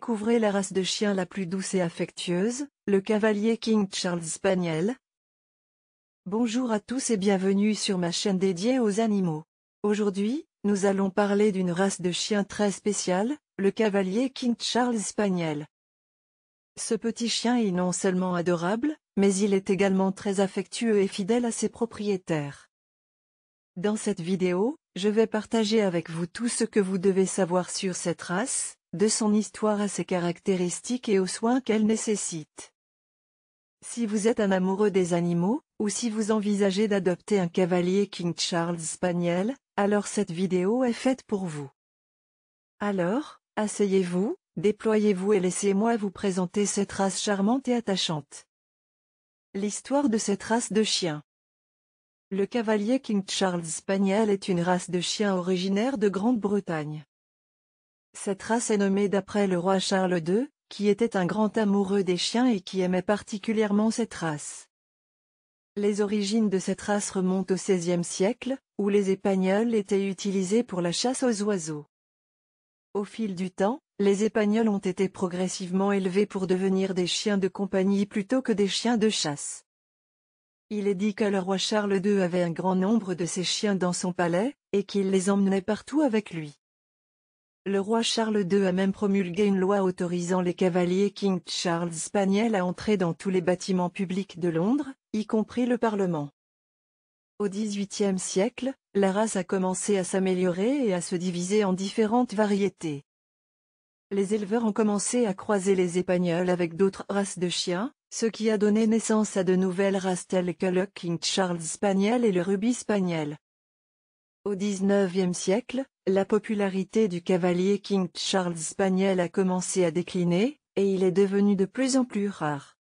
découvrez la race de chien la plus douce et affectueuse, le cavalier King Charles Spaniel. Bonjour à tous et bienvenue sur ma chaîne dédiée aux animaux. Aujourd'hui, nous allons parler d'une race de chien très spéciale, le cavalier King Charles Spaniel. Ce petit chien est non seulement adorable, mais il est également très affectueux et fidèle à ses propriétaires. Dans cette vidéo, je vais partager avec vous tout ce que vous devez savoir sur cette race, de son histoire à ses caractéristiques et aux soins qu'elle nécessite. Si vous êtes un amoureux des animaux, ou si vous envisagez d'adopter un cavalier King Charles Spaniel, alors cette vidéo est faite pour vous. Alors, asseyez-vous, déployez-vous et laissez-moi vous présenter cette race charmante et attachante. L'histoire de cette race de chiens. Le cavalier King Charles Spaniel est une race de chiens originaire de Grande-Bretagne. Cette race est nommée d'après le roi Charles II, qui était un grand amoureux des chiens et qui aimait particulièrement cette race. Les origines de cette race remontent au XVIe siècle, où les épagnols étaient utilisés pour la chasse aux oiseaux. Au fil du temps, les épagnols ont été progressivement élevés pour devenir des chiens de compagnie plutôt que des chiens de chasse. Il est dit que le roi Charles II avait un grand nombre de ces chiens dans son palais, et qu'il les emmenait partout avec lui. Le roi Charles II a même promulgué une loi autorisant les cavaliers King Charles Spaniel à entrer dans tous les bâtiments publics de Londres, y compris le Parlement. Au XVIIIe siècle, la race a commencé à s'améliorer et à se diviser en différentes variétés. Les éleveurs ont commencé à croiser les Espagnols avec d'autres races de chiens, ce qui a donné naissance à de nouvelles races telles que le King Charles Spaniel et le Ruby Spaniel. Au XIXe siècle, la popularité du cavalier King Charles Spaniel a commencé à décliner, et il est devenu de plus en plus rare.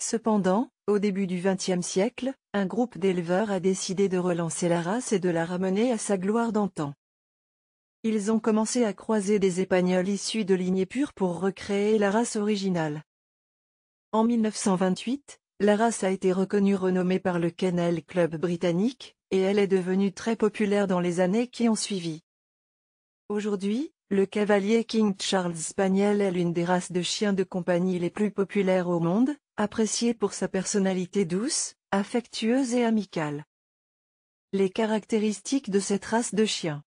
Cependant, au début du XXe siècle, un groupe d'éleveurs a décidé de relancer la race et de la ramener à sa gloire d'antan. Ils ont commencé à croiser des épagnols issus de lignées pures pour recréer la race originale. En 1928, la race a été reconnue renommée par le Kennel Club britannique, et elle est devenue très populaire dans les années qui ont suivi. Aujourd'hui, le cavalier King Charles Spaniel est l'une des races de chiens de compagnie les plus populaires au monde, appréciée pour sa personnalité douce, affectueuse et amicale. Les caractéristiques de cette race de chiens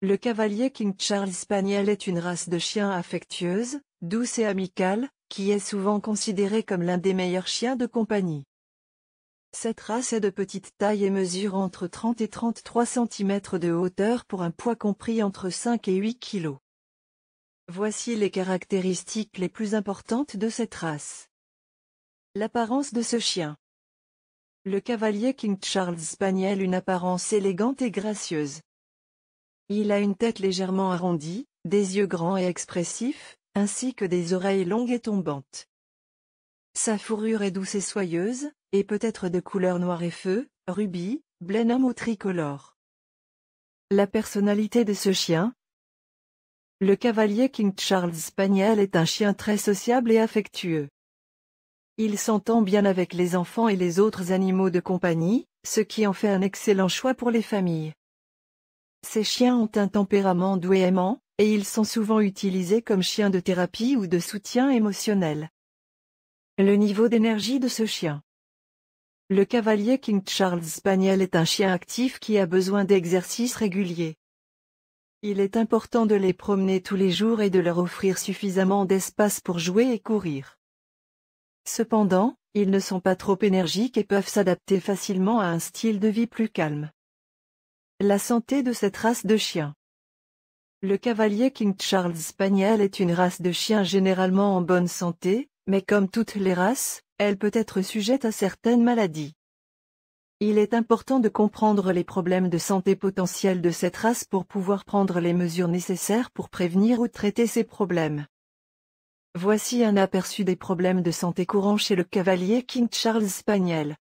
Le cavalier King Charles Spaniel est une race de chiens affectueuse, douce et amicale, qui est souvent considéré comme l'un des meilleurs chiens de compagnie. Cette race est de petite taille et mesure entre 30 et 33 cm de hauteur pour un poids compris entre 5 et 8 kg. Voici les caractéristiques les plus importantes de cette race. L'apparence de ce chien. Le cavalier King Charles Spaniel une apparence élégante et gracieuse. Il a une tête légèrement arrondie, des yeux grands et expressifs, ainsi que des oreilles longues et tombantes. Sa fourrure est douce et soyeuse, et peut être de couleur noire et feu, rubis, blenheim ou tricolore. La personnalité de ce chien Le cavalier King Charles Spaniel est un chien très sociable et affectueux. Il s'entend bien avec les enfants et les autres animaux de compagnie, ce qui en fait un excellent choix pour les familles. Ces chiens ont un tempérament doué et aimant, et ils sont souvent utilisés comme chiens de thérapie ou de soutien émotionnel. Le niveau d'énergie de ce chien Le cavalier King Charles Spaniel est un chien actif qui a besoin d'exercices réguliers. Il est important de les promener tous les jours et de leur offrir suffisamment d'espace pour jouer et courir. Cependant, ils ne sont pas trop énergiques et peuvent s'adapter facilement à un style de vie plus calme. La santé de cette race de chien le cavalier King Charles Spaniel est une race de chiens généralement en bonne santé, mais comme toutes les races, elle peut être sujette à certaines maladies. Il est important de comprendre les problèmes de santé potentiels de cette race pour pouvoir prendre les mesures nécessaires pour prévenir ou traiter ces problèmes. Voici un aperçu des problèmes de santé courants chez le cavalier King Charles Spaniel.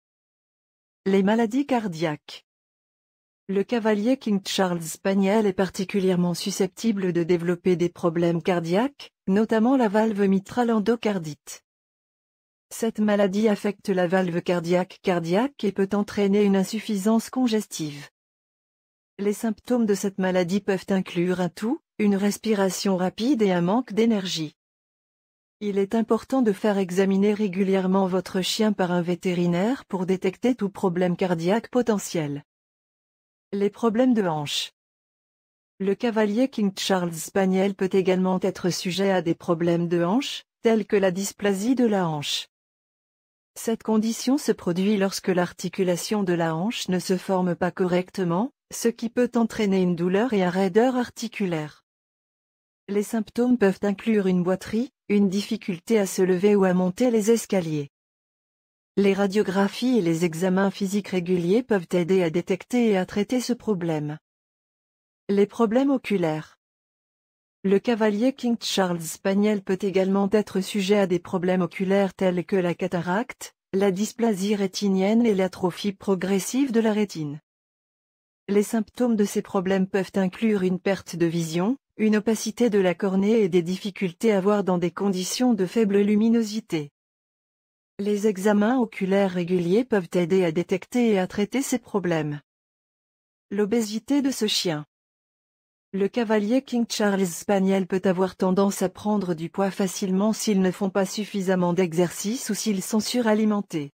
Les maladies cardiaques le cavalier King Charles Spaniel est particulièrement susceptible de développer des problèmes cardiaques, notamment la valve mitrale endocardite. Cette maladie affecte la valve cardiaque cardiaque et peut entraîner une insuffisance congestive. Les symptômes de cette maladie peuvent inclure un tout, une respiration rapide et un manque d'énergie. Il est important de faire examiner régulièrement votre chien par un vétérinaire pour détecter tout problème cardiaque potentiel. Les problèmes de hanche. Le cavalier King Charles Spaniel peut également être sujet à des problèmes de hanche, tels que la dysplasie de la hanche. Cette condition se produit lorsque l'articulation de la hanche ne se forme pas correctement, ce qui peut entraîner une douleur et un raideur articulaire. Les symptômes peuvent inclure une boiterie, une difficulté à se lever ou à monter les escaliers. Les radiographies et les examens physiques réguliers peuvent aider à détecter et à traiter ce problème. Les problèmes oculaires Le cavalier King Charles Spaniel peut également être sujet à des problèmes oculaires tels que la cataracte, la dysplasie rétinienne et l'atrophie progressive de la rétine. Les symptômes de ces problèmes peuvent inclure une perte de vision, une opacité de la cornée et des difficultés à voir dans des conditions de faible luminosité. Les examens oculaires réguliers peuvent aider à détecter et à traiter ces problèmes. L'obésité de ce chien. Le cavalier King Charles Spaniel peut avoir tendance à prendre du poids facilement s'ils ne font pas suffisamment d'exercice ou s'ils sont suralimentés.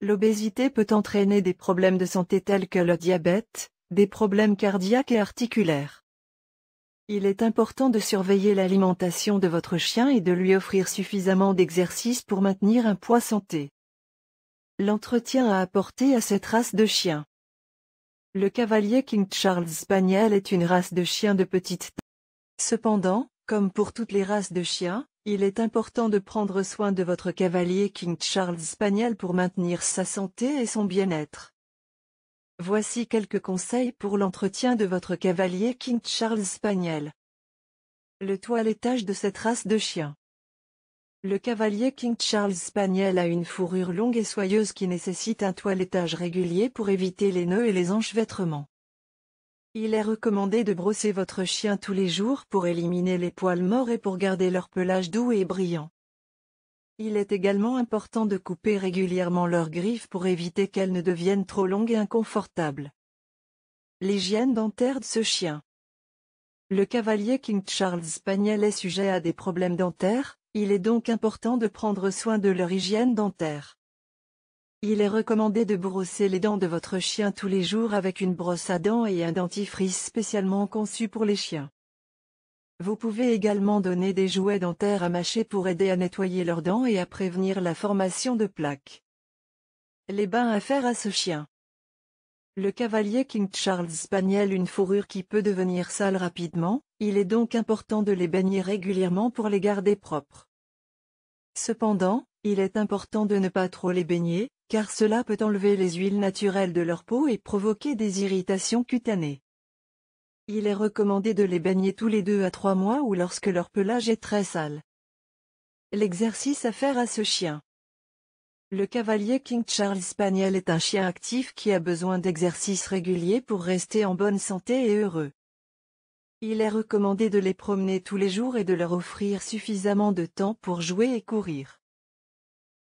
L'obésité peut entraîner des problèmes de santé tels que le diabète, des problèmes cardiaques et articulaires. Il est important de surveiller l'alimentation de votre chien et de lui offrir suffisamment d'exercice pour maintenir un poids santé. L'entretien à apporter à cette race de chien. Le cavalier King Charles Spaniel est une race de chien de petite taille. Cependant, comme pour toutes les races de chiens, il est important de prendre soin de votre cavalier King Charles Spaniel pour maintenir sa santé et son bien-être. Voici quelques conseils pour l'entretien de votre cavalier King Charles Spaniel. Le toilettage de cette race de chien. Le cavalier King Charles Spaniel a une fourrure longue et soyeuse qui nécessite un toilettage régulier pour éviter les nœuds et les enchevêtrements. Il est recommandé de brosser votre chien tous les jours pour éliminer les poils morts et pour garder leur pelage doux et brillant. Il est également important de couper régulièrement leurs griffes pour éviter qu'elles ne deviennent trop longues et inconfortables. L'hygiène dentaire de ce chien Le cavalier King Charles Spaniel est sujet à des problèmes dentaires, il est donc important de prendre soin de leur hygiène dentaire. Il est recommandé de brosser les dents de votre chien tous les jours avec une brosse à dents et un dentifrice spécialement conçu pour les chiens. Vous pouvez également donner des jouets dentaires à mâcher pour aider à nettoyer leurs dents et à prévenir la formation de plaques. Les bains à faire à ce chien. Le cavalier King Charles Spaniel une fourrure qui peut devenir sale rapidement, il est donc important de les baigner régulièrement pour les garder propres. Cependant, il est important de ne pas trop les baigner, car cela peut enlever les huiles naturelles de leur peau et provoquer des irritations cutanées. Il est recommandé de les baigner tous les deux à trois mois ou lorsque leur pelage est très sale. L'exercice à faire à ce chien. Le cavalier King Charles Spaniel est un chien actif qui a besoin d'exercices réguliers pour rester en bonne santé et heureux. Il est recommandé de les promener tous les jours et de leur offrir suffisamment de temps pour jouer et courir.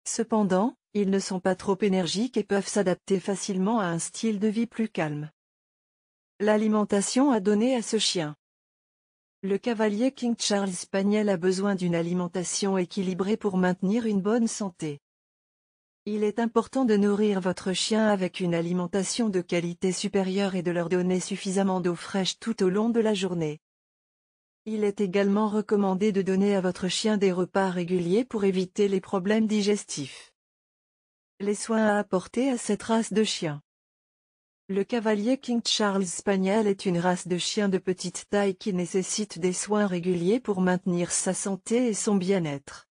Cependant, ils ne sont pas trop énergiques et peuvent s'adapter facilement à un style de vie plus calme. L'alimentation à donner à ce chien. Le cavalier King Charles Spaniel a besoin d'une alimentation équilibrée pour maintenir une bonne santé. Il est important de nourrir votre chien avec une alimentation de qualité supérieure et de leur donner suffisamment d'eau fraîche tout au long de la journée. Il est également recommandé de donner à votre chien des repas réguliers pour éviter les problèmes digestifs. Les soins à apporter à cette race de chien. Le cavalier King Charles Spaniel est une race de chiens de petite taille qui nécessite des soins réguliers pour maintenir sa santé et son bien-être.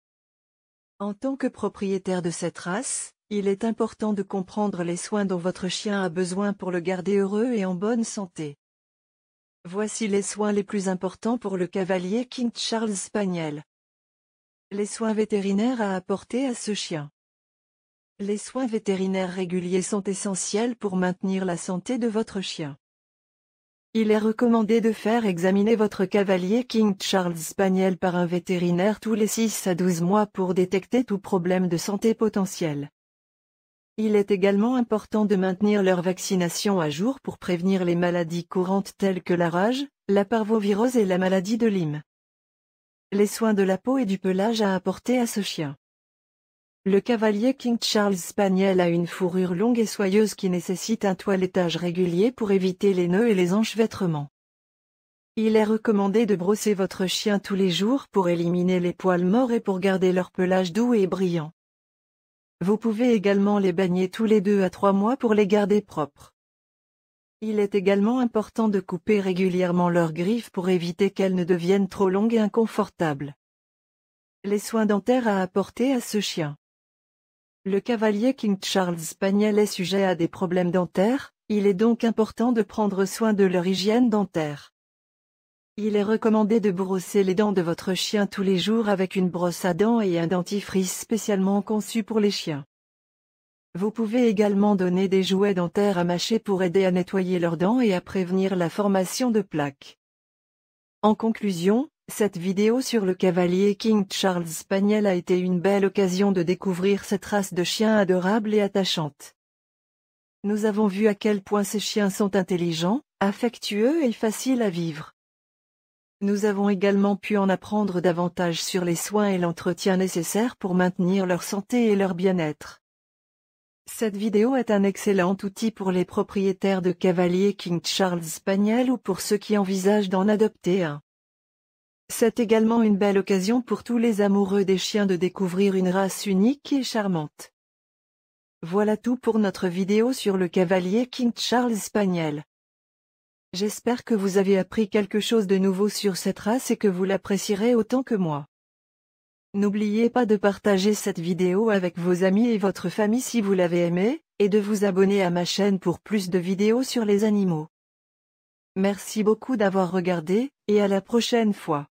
En tant que propriétaire de cette race, il est important de comprendre les soins dont votre chien a besoin pour le garder heureux et en bonne santé. Voici les soins les plus importants pour le cavalier King Charles Spaniel. Les soins vétérinaires à apporter à ce chien. Les soins vétérinaires réguliers sont essentiels pour maintenir la santé de votre chien. Il est recommandé de faire examiner votre cavalier King Charles Spaniel par un vétérinaire tous les 6 à 12 mois pour détecter tout problème de santé potentiel. Il est également important de maintenir leur vaccination à jour pour prévenir les maladies courantes telles que la rage, la parvovirose et la maladie de Lyme. Les soins de la peau et du pelage à apporter à ce chien. Le cavalier King Charles Spaniel a une fourrure longue et soyeuse qui nécessite un toilettage régulier pour éviter les nœuds et les enchevêtrements. Il est recommandé de brosser votre chien tous les jours pour éliminer les poils morts et pour garder leur pelage doux et brillant. Vous pouvez également les baigner tous les deux à trois mois pour les garder propres. Il est également important de couper régulièrement leurs griffes pour éviter qu'elles ne deviennent trop longues et inconfortables. Les soins dentaires à apporter à ce chien. Le cavalier King Charles Spaniel est sujet à des problèmes dentaires, il est donc important de prendre soin de leur hygiène dentaire. Il est recommandé de brosser les dents de votre chien tous les jours avec une brosse à dents et un dentifrice spécialement conçu pour les chiens. Vous pouvez également donner des jouets dentaires à mâcher pour aider à nettoyer leurs dents et à prévenir la formation de plaques. En conclusion, cette vidéo sur le cavalier King Charles Spaniel a été une belle occasion de découvrir cette race de chiens adorables et attachantes. Nous avons vu à quel point ces chiens sont intelligents, affectueux et faciles à vivre. Nous avons également pu en apprendre davantage sur les soins et l'entretien nécessaires pour maintenir leur santé et leur bien-être. Cette vidéo est un excellent outil pour les propriétaires de cavaliers King Charles Spaniel ou pour ceux qui envisagent d'en adopter un. C'est également une belle occasion pour tous les amoureux des chiens de découvrir une race unique et charmante. Voilà tout pour notre vidéo sur le cavalier King Charles Spaniel. J'espère que vous avez appris quelque chose de nouveau sur cette race et que vous l'apprécierez autant que moi. N'oubliez pas de partager cette vidéo avec vos amis et votre famille si vous l'avez aimée, et de vous abonner à ma chaîne pour plus de vidéos sur les animaux. Merci beaucoup d'avoir regardé, et à la prochaine fois.